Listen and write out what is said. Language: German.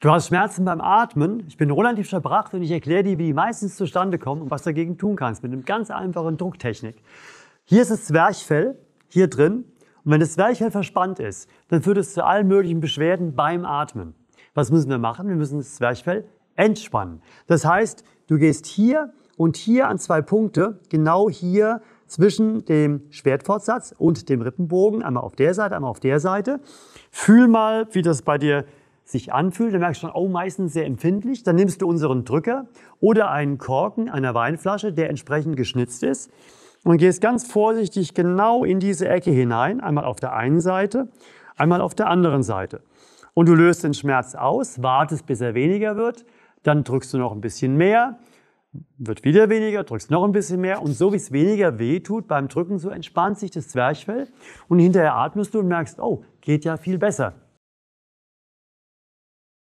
Du hast Schmerzen beim Atmen. Ich bin Roland Diebscher Bracht und ich erkläre dir, wie die meistens zustande kommen und was dagegen tun kannst mit einem ganz einfachen Drucktechnik. Hier ist das Zwerchfell, hier drin. Und wenn das Zwerchfell verspannt ist, dann führt es zu allen möglichen Beschwerden beim Atmen. Was müssen wir machen? Wir müssen das Zwerchfell entspannen. Das heißt, du gehst hier und hier an zwei Punkte, genau hier zwischen dem Schwertfortsatz und dem Rippenbogen, einmal auf der Seite, einmal auf der Seite. Fühl mal, wie das bei dir sich anfühlt, dann merkst du schon, oh, meistens sehr empfindlich. Dann nimmst du unseren Drücker oder einen Korken einer Weinflasche, der entsprechend geschnitzt ist und gehst ganz vorsichtig genau in diese Ecke hinein, einmal auf der einen Seite, einmal auf der anderen Seite. Und du löst den Schmerz aus, wartest, bis er weniger wird, dann drückst du noch ein bisschen mehr, wird wieder weniger, drückst noch ein bisschen mehr und so wie es weniger weh tut beim Drücken, so entspannt sich das Zwerchfell und hinterher atmest du und merkst, oh, geht ja viel besser.